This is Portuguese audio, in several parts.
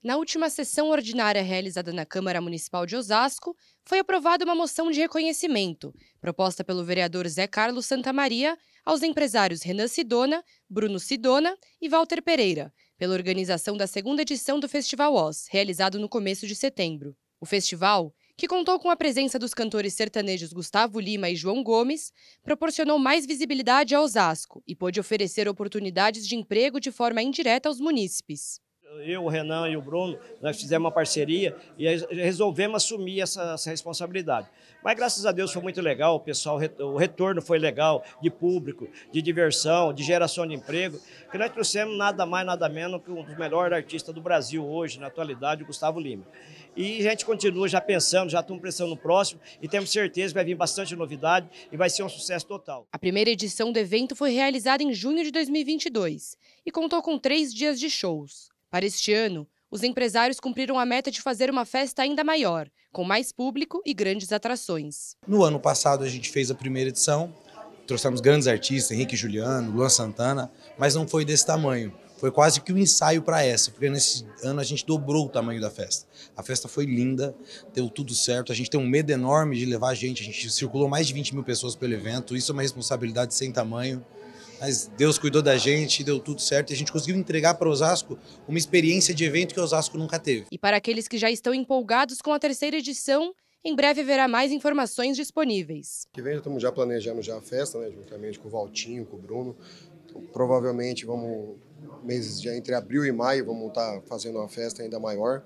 Na última sessão ordinária realizada na Câmara Municipal de Osasco, foi aprovada uma moção de reconhecimento, proposta pelo vereador Zé Carlos Santamaria, aos empresários Renan Sidona, Bruno Sidona e Walter Pereira, pela organização da segunda edição do Festival Oz, realizado no começo de setembro. O festival, que contou com a presença dos cantores sertanejos Gustavo Lima e João Gomes, proporcionou mais visibilidade a Osasco e pôde oferecer oportunidades de emprego de forma indireta aos munícipes. Eu, o Renan e o Bruno, nós fizemos uma parceria e resolvemos assumir essa, essa responsabilidade. Mas graças a Deus foi muito legal, o pessoal, o retorno foi legal, de público, de diversão, de geração de emprego, que nós trouxemos nada mais, nada menos que um dos melhores artistas do Brasil hoje, na atualidade, o Gustavo Lima. E a gente continua já pensando, já estamos pensando no próximo e temos certeza que vai vir bastante novidade e vai ser um sucesso total. A primeira edição do evento foi realizada em junho de 2022 e contou com três dias de shows. Para este ano, os empresários cumpriram a meta de fazer uma festa ainda maior, com mais público e grandes atrações. No ano passado, a gente fez a primeira edição, trouxemos grandes artistas, Henrique Juliano, Luan Santana, mas não foi desse tamanho. Foi quase que um ensaio para essa, porque nesse ano a gente dobrou o tamanho da festa. A festa foi linda, deu tudo certo. A gente tem um medo enorme de levar gente. A gente circulou mais de 20 mil pessoas pelo evento. Isso é uma responsabilidade sem tamanho. Mas Deus cuidou da gente, deu tudo certo e a gente conseguiu entregar para Osasco uma experiência de evento que Osasco nunca teve. E para aqueles que já estão empolgados com a terceira edição, em breve haverá mais informações disponíveis. Que vem, estamos já planejando já a festa, né, juntamente com o Valtinho, com o Bruno. Então, provavelmente vamos meses já entre abril e maio vamos estar tá fazendo uma festa ainda maior.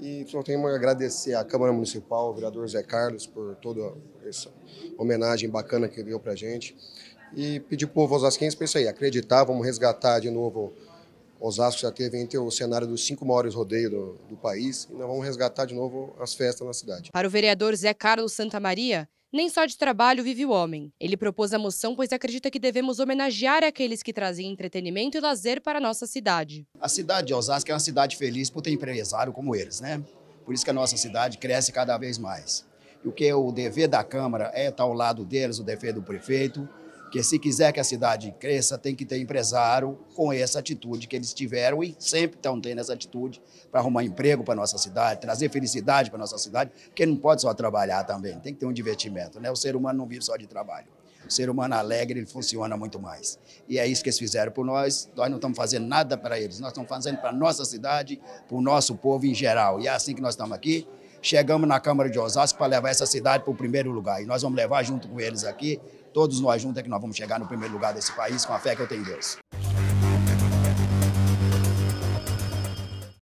E só tenho a agradecer à Câmara Municipal, ao vereador Zé Carlos, por toda essa homenagem bacana que ele deu para a gente e pedir para o povo osasquense para isso aí, acreditar, vamos resgatar de novo. Osasco já teve entre o cenário dos cinco maiores rodeios do, do país e nós vamos resgatar de novo as festas na cidade. Para o vereador Zé Carlos Santa Maria, nem só de trabalho vive o homem. Ele propôs a moção pois acredita que devemos homenagear aqueles que trazem entretenimento e lazer para a nossa cidade. A cidade de Osasco é uma cidade feliz por ter empresário como eles, né? Por isso que a nossa cidade cresce cada vez mais. E o que é o dever da Câmara é estar ao lado deles, o dever do prefeito, porque se quiser que a cidade cresça, tem que ter empresário com essa atitude que eles tiveram e sempre estão tendo essa atitude para arrumar emprego para nossa cidade, trazer felicidade para nossa cidade, porque não pode só trabalhar também, tem que ter um divertimento, né? O ser humano não vive só de trabalho. O ser humano alegre, ele funciona muito mais. E é isso que eles fizeram por nós. Nós não estamos fazendo nada para eles, nós estamos fazendo para a nossa cidade, para o nosso povo em geral. E é assim que nós estamos aqui. Chegamos na Câmara de Osasco para levar essa cidade para o primeiro lugar. E nós vamos levar junto com eles aqui, todos nós juntos é que nós vamos chegar no primeiro lugar desse país, com a fé que eu tenho em Deus.